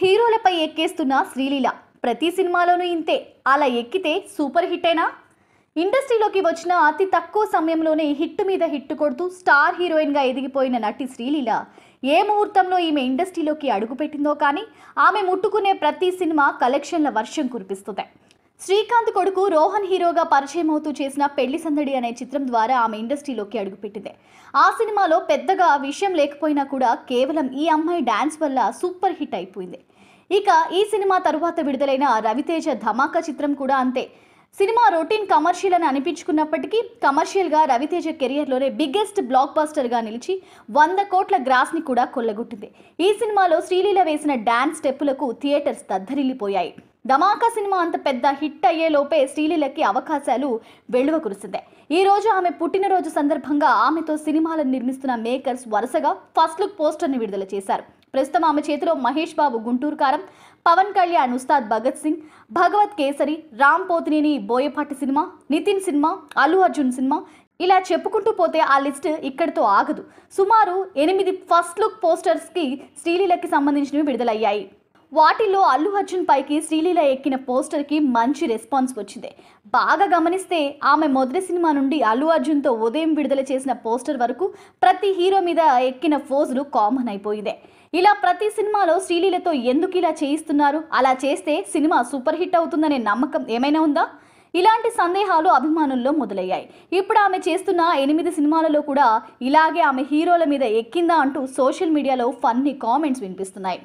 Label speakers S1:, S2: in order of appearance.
S1: హీరోలపై ఎక్కేస్తున్న శ్రీలీల ప్రతి సినిమాలోనూ ఇంతే అలా ఎక్కితే సూపర్ హిట్ అయినా ఇండస్ట్రీలోకి వచ్చిన అతి తక్కువ సమయంలోనే హిట్ మీద హిట్ కొడుతూ స్టార్ హీరోయిన్గా ఎదిగిపోయిన నటి శ్రీలీల ఏ ముహూర్తంలో ఈమె ఇండస్ట్రీలోకి అడుగుపెట్టిందో కానీ ఆమె ముట్టుకునే ప్రతి సినిమా కలెక్షన్ల వర్షం కురిపిస్తుంది శ్రీకాంత్ కొడుకు రోహన్ హీరోగా పరిచయం అవుతూ చేసిన పెళ్లి సందడి అనే చిత్రం ద్వారా ఆమె ఇండస్ట్రీలోకి అడుగుపెట్టింది ఆ సినిమాలో పెద్దగా విషయం లేకపోయినా కూడా కేవలం ఈ అమ్మాయి డ్యాన్స్ వల్ల సూపర్ హిట్ అయిపోయింది ఇక ఈ సినిమా తరువాత విడుదలైన రవితేజ ధమాకా చిత్రం కూడా అంతే సినిమా రొటీన్ కమర్షియల్ అని అనిపించుకున్నప్పటికీ కమర్షియల్గా రవితేజ కెరియర్లోనే బిగ్గెస్ట్ బ్లాక్ బస్టర్గా నిలిచి వంద కోట్ల గ్రాస్ని కూడా కొల్లగొట్టింది ఈ సినిమాలో శ్రీలీల వేసిన డ్యాన్స్ స్టెప్పులకు థియేటర్స్ దద్దరిల్లిపోయాయి ధమాకా సినిమా అంత పెద్ద హిట్ అయ్యే లోపే శ్రీలీలకి అవకాశాలు వెలువ కురుస్తుంది ఈ రోజు ఆమె పుట్టినరోజు సందర్భంగా ఆమెతో సినిమాలను నిర్మిస్తున్న మేకర్స్ వరుసగా ఫస్ట్ లుక్ పోస్టర్ని విడుదల చేశారు ప్రస్తుతం ఆమె చేతిలో మహేష్ బాబు గుంటూరు కారం పవన్ కళ్యాణ్ ఉస్తాద్ భగత్ సింగ్ భగవత్ కేసరి రామ్ పోతినేని బోయపాటి సినిమా నితిన్ సినిమా అల్లు అర్జున్ సినిమా ఇలా చెప్పుకుంటూ పోతే ఆ లిస్ట్ ఇక్కడితో ఆగదు సుమారు ఎనిమిది ఫస్ట్ లుక్ పోస్టర్స్కి శ్రీలీలకి సంబంధించినవి విడుదలయ్యాయి వాటిలో అల్లు అర్జున్ పైకి శ్రీలీల ఎక్కిన పోస్టర్కి మంచి రెస్పాన్స్ వచ్చింది బాగా గమనిస్తే ఆమె మొదటి సినిమా నుండి అల్లు అర్జున్తో ఉదయం విడుదల చేసిన పోస్టర్ వరకు ప్రతి హీరో మీద ఎక్కిన ఫోజులు కామన్ అయిపోయింది ఇలా ప్రతి సినిమాలో శ్రీలీలతో ఎందుకు ఇలా చేయిస్తున్నారు అలా చేస్తే సినిమా సూపర్ హిట్ అవుతుందనే నమ్మకం ఏమైనా ఉందా ఇలాంటి సందేహాలు అభిమానుల్లో మొదలయ్యాయి ఇప్పుడు ఆమె చేస్తున్న ఎనిమిది సినిమాలలో కూడా ఇలాగే ఆమె హీరోల మీద ఎక్కిందా అంటూ సోషల్ మీడియాలో ఫన్నీ కామెంట్స్ వినిపిస్తున్నాయి